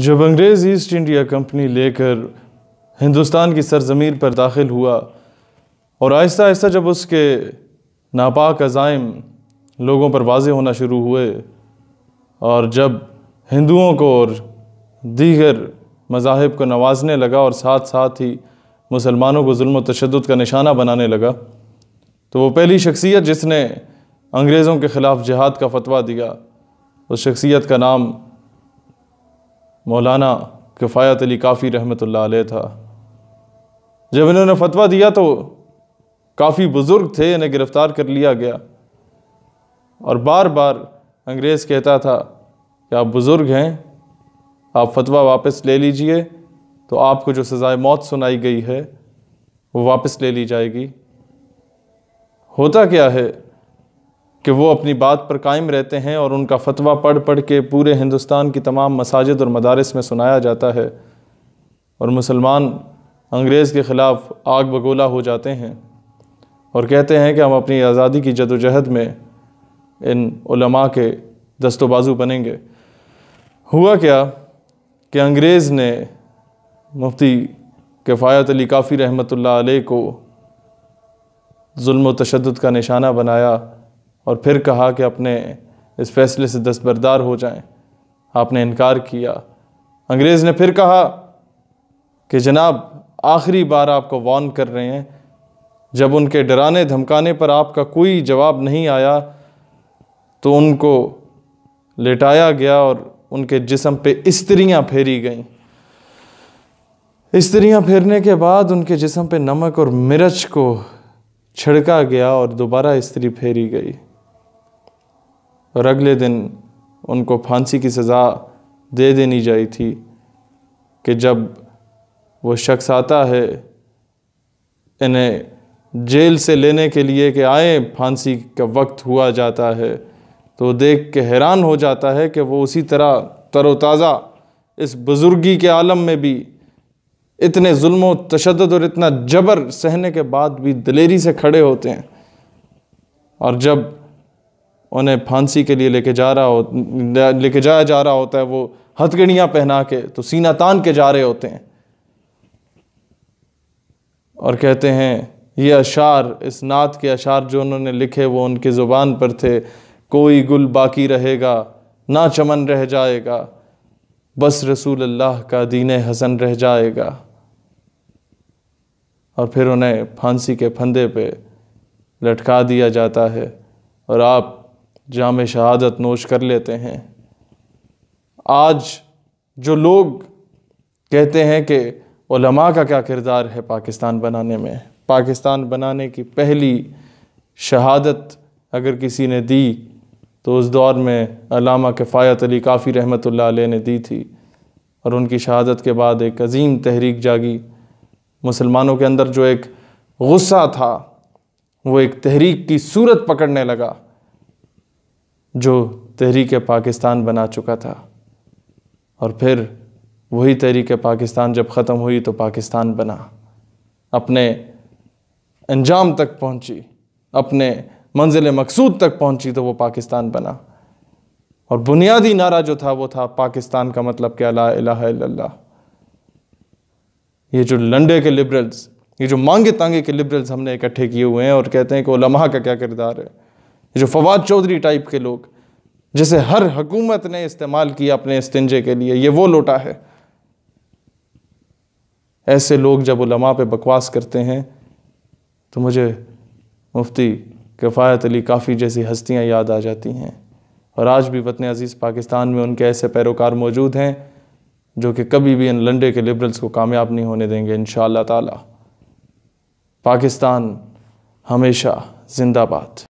जब अंग्रेज़ east India company लेकर हिंदुस्तान की सरजमीर पर दाखिल हुआ और आहिस्ता आहिस्ता जब उसके नापाक अज़ाइम लोगों पर वाज होना शुरू हुए और जब हिंदुओं को और दीगर मजाहब को नवाजने लगा और साथ साथ ही मुसलमानों को जुल्म तशद का निशाना बनाने लगा तो वो पहली शख्सियत जिसने अंग्रेज़ों के ख़िलाफ़ जहाद का फतवा दिया उस शख्सियत का नाम मौलाना किफ़ायत अली काफ़ी रहमत आल था जब इन्होंने फतवा दिया तो काफ़ी बुज़ुर्ग थे इन्हें गिरफ़्तार कर लिया गया और बार बार अंग्रेज़ कहता था कि आप बुज़ुर्ग हैं आप फतवा वापस ले लीजिए तो आपको जो सज़ाए मौत सुनाई गई है वो वापस ले ली जाएगी होता क्या है कि वो अपनी बात पर कायम रहते हैं और उनका फतवा पढ़ पढ़ के पूरे हिंदुस्तान की तमाम मसाजिद और मदारस में सुनाया जाता है और मुसलमान अंग्रेज़ के ख़िलाफ़ आग बगोला हो जाते हैं और कहते हैं कि हम अपनी आज़ादी की जदोजहद में इन उलमा के दस्तोबाज़ू बनेंगे हुआ क्या कि अंग्रेज़ ने मुफ्ती किफ़ायत अली काफ़ी रहमत को जुल्म तशद का निशाना बनाया और फिर कहा कि अपने इस फैसले से दस्तबरदार हो जाएं। आपने इनकार किया अंग्रेज़ ने फिर कहा कि जनाब आखिरी बार आपको वार्न कर रहे हैं जब उनके डराने धमकाने पर आपका कोई जवाब नहीं आया तो उनको लेटाया गया और उनके जिसम पे स्त्रियाँ फेरी गईं स्त्रियाँ फेरने के बाद उनके जिसम पे नमक और मिर्च को छिड़का गया और दोबारा स्त्री फेरी गई और अगले दिन उनको फांसी की सज़ा दे देनी चाहिए थी कि जब वो शख्स आता है इन्हें जेल से लेने के लिए कि आए फांसी का वक्त हुआ जाता है तो देख के हैरान हो जाता है कि वो उसी तरह तरोताज़ा इस बुज़ुर्गी के आलम में भी इतने जुल्म तशद और इतना जबर सहने के बाद भी दलेरी से खड़े होते हैं और जब उन्हें फांसी के लिए लेके जा रहा हो लेके जाया जा रहा होता है वो हथगड़ियाँ पहना के तो सीना तान के जा रहे होते हैं और कहते हैं ये अशार इस नात के अशार जो उन्होंने लिखे वो उनके ज़ुबान पर थे कोई गुल बाकी रहेगा ना चमन रह जाएगा बस रसूल अल्लाह का दीन हसन रह जाएगा और फिर उन्हें फांसी के फंदे पे लटका दिया जाता है और आप जाम शहादत नोश कर लेते हैं आज जो लोग कहते हैं कि उलमा का क्या किरदार है पाकिस्तान बनाने में पाकिस्तान बनाने की पहली शहादत अगर किसी ने दी तो उस दौर में अलामा किफ़ायत अली काफ़ी रहमत ने दी थी और उनकी शहादत के बाद एक अजीम तहरीक जागी मुसलमानों के अंदर जो एक गुस्सा था वो एक तहरीक की सूरत पकड़ने लगा जो तहरीक पाकिस्तान बना चुका था और फिर वही तहरीक पाकिस्तान जब ख़त्म हुई तो पाकिस्तान बना अपने अंजाम तक पहुंची अपने मंजिल मकसूद तक पहुंची तो वो पाकिस्तान बना और बुनियादी नारा जो था वो था पाकिस्तान का मतलब क्या अला ये जो लंडे के लिबरल्स ये जो मांगे तांगे के लिबरल्स हमने इकट्ठे किए हुए हैं और कहते हैं कि लम्हा का क्या किरदार है जो फवाद चौधरी टाइप के लोग जिसे हर हकूमत ने इस्तेमाल किया अपने इस्तंजे के लिए ये वो लोटा है ऐसे लोग जब उलमा पे बकवास करते हैं तो मुझे मुफ्ती किफ़ायत अली काफ़ी जैसी हस्तियां याद आ जाती हैं और आज भी वतन अज़ीज़ पाकिस्तान में उनके ऐसे पैरोकार मौजूद हैं जो कि कभी भी इन लंडे के लिबरल्स को कामयाब नहीं होने देंगे इन ताला पाकिस्तान हमेशा जिंदाबाद